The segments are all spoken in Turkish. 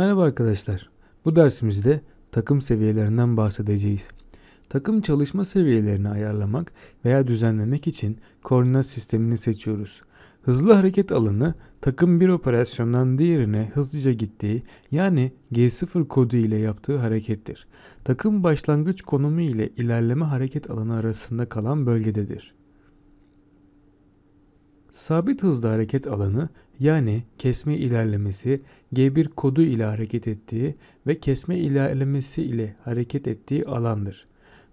Merhaba arkadaşlar. Bu dersimizde takım seviyelerinden bahsedeceğiz. Takım çalışma seviyelerini ayarlamak veya düzenlemek için koordinat sistemini seçiyoruz. Hızlı hareket alanı takım bir operasyondan diğerine hızlıca gittiği yani G0 kodu ile yaptığı harekettir. Takım başlangıç konumu ile ilerleme hareket alanı arasında kalan bölgededir. Sabit hızda hareket alanı yani kesme ilerlemesi G1 kodu ile hareket ettiği ve kesme ilerlemesi ile hareket ettiği alandır.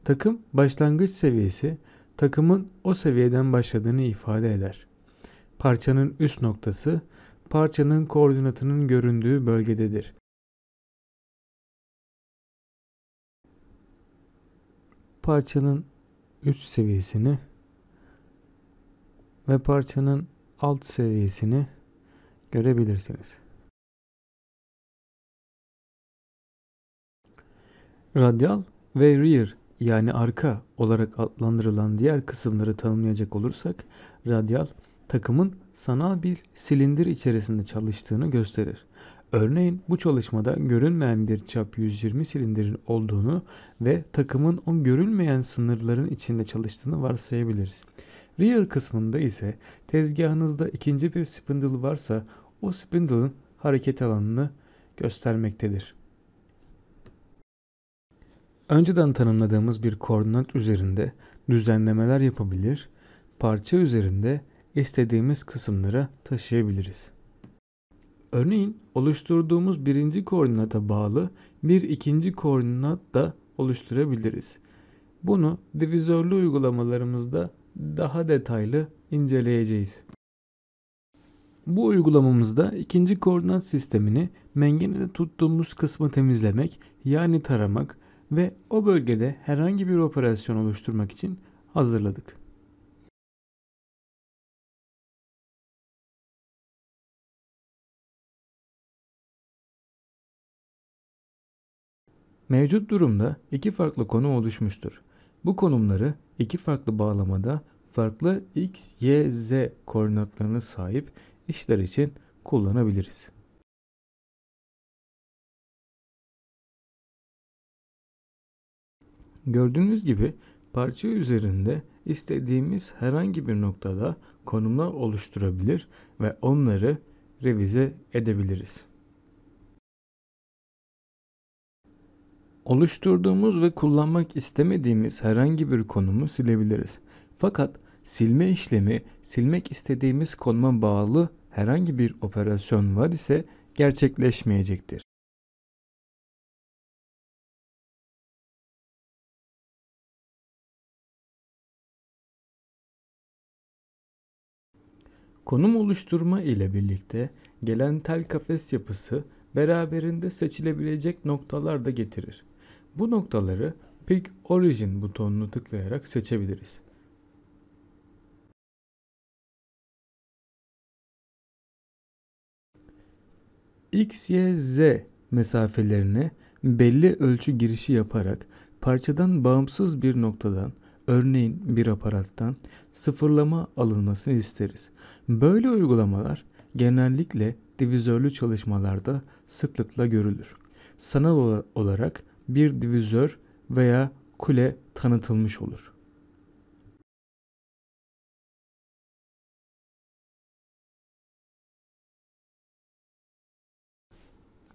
Takım başlangıç seviyesi takımın o seviyeden başladığını ifade eder. Parçanın üst noktası parçanın koordinatının göründüğü bölgededir. Parçanın üst seviyesini ve parçanın alt seviyesini görebilirsiniz. Radyal ve rear yani arka olarak adlandırılan diğer kısımları tanımlayacak olursak radyal takımın sanal bir silindir içerisinde çalıştığını gösterir. Örneğin bu çalışmada görünmeyen bir çap 120 silindirin olduğunu ve takımın o görünmeyen sınırların içinde çalıştığını varsayabiliriz. Real kısmında ise tezgahınızda ikinci bir spindle varsa o spindle'ın hareket alanını göstermektedir. Önceden tanımladığımız bir koordinat üzerinde düzenlemeler yapabilir, parça üzerinde istediğimiz kısımlara taşıyabiliriz. Örneğin oluşturduğumuz birinci koordinata bağlı bir ikinci koordinat da oluşturabiliriz. Bunu divizörlü uygulamalarımızda daha detaylı inceleyeceğiz. Bu uygulamamızda ikinci koordinat sistemini mengenede tuttuğumuz kısmı temizlemek yani taramak ve o bölgede herhangi bir operasyon oluşturmak için hazırladık. Mevcut durumda iki farklı konum oluşmuştur. Bu konumları iki farklı bağlamada farklı x, y, z koordinatlarına sahip işler için kullanabiliriz. Gördüğünüz gibi parça üzerinde istediğimiz herhangi bir noktada konumlar oluşturabilir ve onları revize edebiliriz. Oluşturduğumuz ve kullanmak istemediğimiz herhangi bir konumu silebiliriz. Fakat silme işlemi silmek istediğimiz konuma bağlı herhangi bir operasyon var ise gerçekleşmeyecektir. Konum oluşturma ile birlikte gelen tel kafes yapısı beraberinde seçilebilecek noktalar da getirir. Bu noktaları Pick Origin butonunu tıklayarak seçebiliriz. X, Y, Z mesafelerine belli ölçü girişi yaparak parçadan bağımsız bir noktadan örneğin bir aparattan sıfırlama alınmasını isteriz. Böyle uygulamalar genellikle divizörlü çalışmalarda sıklıkla görülür. Sanal olarak bir divizör veya kule tanıtılmış olur.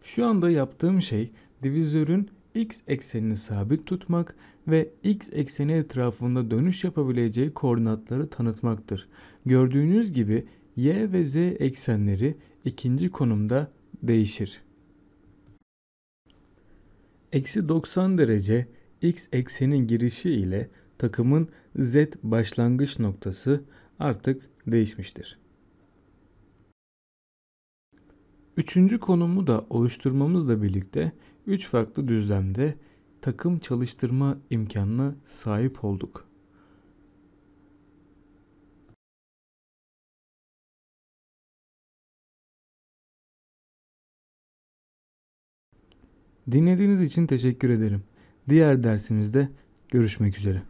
Şu anda yaptığım şey divizörün x eksenini sabit tutmak ve x ekseni etrafında dönüş yapabileceği koordinatları tanıtmaktır. Gördüğünüz gibi y ve z eksenleri ikinci konumda değişir. Eksi 90 derece x eksenin girişi ile takımın z başlangıç noktası artık değişmiştir. Üçüncü konumu da oluşturmamızla birlikte üç farklı düzlemde takım çalıştırma imkanına sahip olduk. Dinlediğiniz için teşekkür ederim. Diğer dersimizde görüşmek üzere.